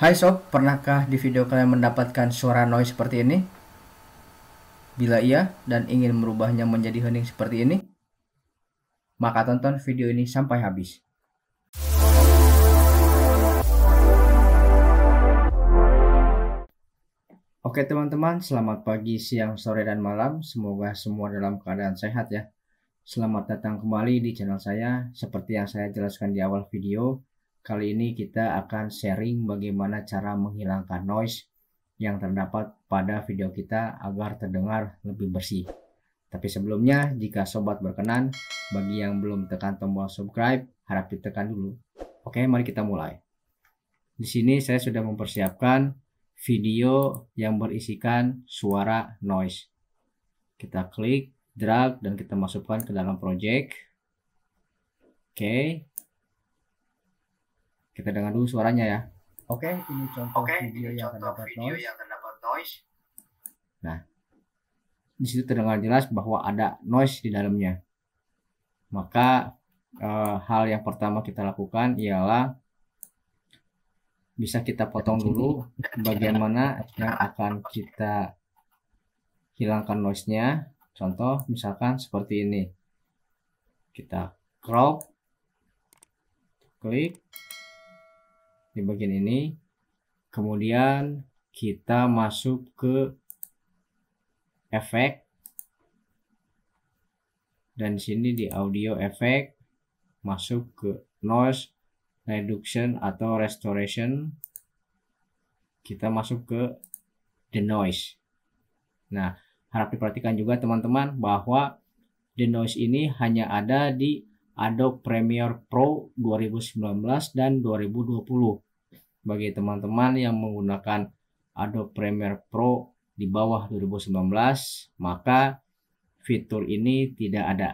Hai sob, pernahkah di video kalian mendapatkan suara noise seperti ini? Bila iya dan ingin merubahnya menjadi hening seperti ini, maka tonton video ini sampai habis. Oke teman-teman, selamat pagi, siang, sore, dan malam. Semoga semua dalam keadaan sehat ya. Selamat datang kembali di channel saya. Seperti yang saya jelaskan di awal video, Kali ini kita akan sharing bagaimana cara menghilangkan noise yang terdapat pada video kita agar terdengar lebih bersih. Tapi sebelumnya, jika sobat berkenan, bagi yang belum tekan tombol subscribe, harap ditekan dulu. Oke, mari kita mulai. Di sini saya sudah mempersiapkan video yang berisikan suara noise. Kita klik, drag, dan kita masukkan ke dalam project. Oke, kita dengar dulu suaranya ya. Oke, okay, ini contoh okay, video ini yang contoh terdapat video noise. Yang terdapat noise. Nah, di terdengar jelas bahwa ada noise di dalamnya. Maka eh, hal yang pertama kita lakukan ialah bisa kita potong dulu bagaimana mana yang akan kita hilangkan noise-nya. Contoh misalkan seperti ini. Kita crop, klik, di bagian ini kemudian kita masuk ke efek dan sini di audio efek masuk ke noise reduction atau restoration kita masuk ke the noise nah harap diperhatikan juga teman-teman bahwa the noise ini hanya ada di Adobe Premiere Pro 2019 dan 2020. Bagi teman-teman yang menggunakan Adobe Premiere Pro di bawah 2019, maka fitur ini tidak ada.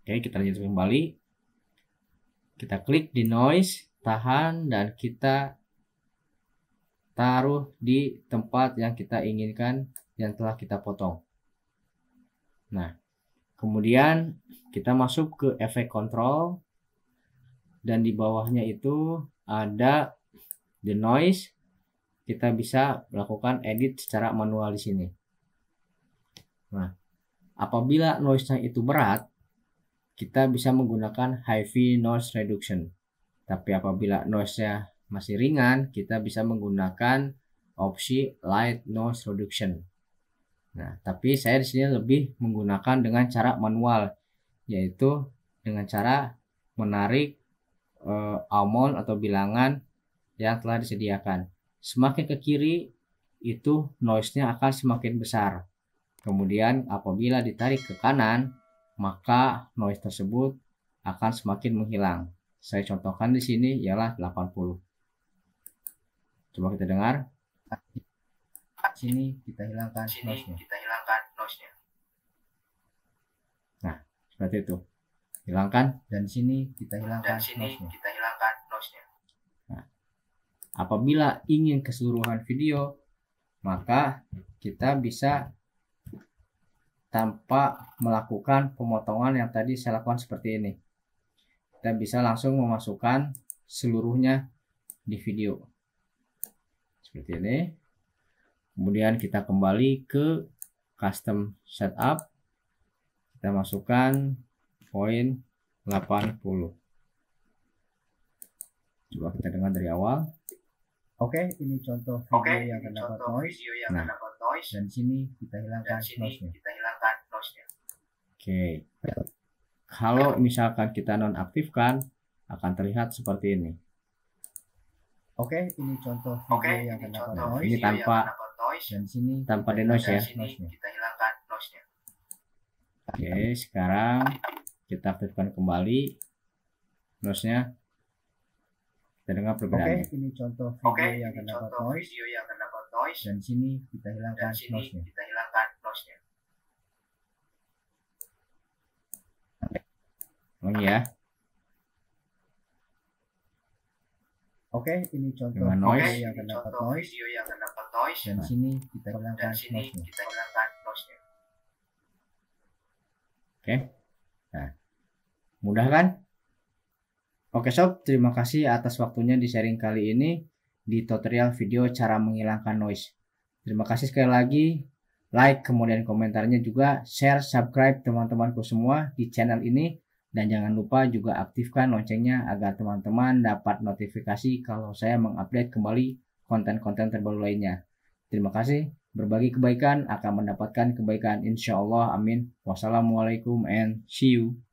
Oke, kita lanjut kembali. Kita klik di noise, tahan dan kita taruh di tempat yang kita inginkan yang telah kita potong. Nah, Kemudian kita masuk ke efek kontrol dan di bawahnya itu ada the noise. Kita bisa melakukan edit secara manual di sini. Nah, apabila noise-nya itu berat, kita bisa menggunakan high-V noise reduction. Tapi apabila noise-nya masih ringan, kita bisa menggunakan opsi light noise reduction. Nah, tapi saya di sini lebih menggunakan dengan cara manual, yaitu dengan cara menarik e, almond atau bilangan yang telah disediakan. Semakin ke kiri itu noise-nya akan semakin besar. Kemudian apabila ditarik ke kanan, maka noise tersebut akan semakin menghilang. Saya contohkan di sini ialah 80. Coba kita dengar sini kita hilangkan sini nya kita hilangkan nose-nya. Nah, seperti itu. Hilangkan dan sini kita hilangkan dan sini nya kita hilangkan nya Nah, apabila ingin keseluruhan video, maka kita bisa tanpa melakukan pemotongan yang tadi saya lakukan seperti ini. Kita bisa langsung memasukkan seluruhnya di video. Seperti ini. Kemudian kita kembali ke custom setup. Kita masukkan poin 80. Coba kita dengar dari awal. Oke, okay, ini contoh video okay, yang terdapat noise. yang nah, noise. Dan sini kita hilangkan noise-nya. noise Oke. Okay. Kalau misalkan kita nonaktifkan akan terlihat seperti ini. Oke, okay, ini contoh video okay, yang terdapat noise. Ini tanpa noise dan sini tanpa ada noise ya sini kita hilangkan noise nya oke okay, sekarang kita aktifkan kembali noise nya kita dengar perbedaannya oke okay, ini contoh video okay, yang terdapat noise. video yang terdapat noise dan sini kita hilangkan dan sini noise -nya. kita hilangkan noise nya ulangi ya Oke, okay, ini contoh noise. Video yang terdapat noise. Video yang terdapat noise dan ya. sini kita hilangkan dan sini noise kita hilangkan noise oke okay. nah mudah kan oke sob terima kasih atas waktunya di sharing kali ini di tutorial video cara menghilangkan noise terima kasih sekali lagi like kemudian komentarnya juga share subscribe teman-temanku semua di channel ini dan jangan lupa juga aktifkan loncengnya agar teman-teman dapat notifikasi kalau saya mengupdate kembali konten-konten terbaru lainnya. Terima kasih. Berbagi kebaikan akan mendapatkan kebaikan. Insya Allah. Amin. Wassalamualaikum and see you.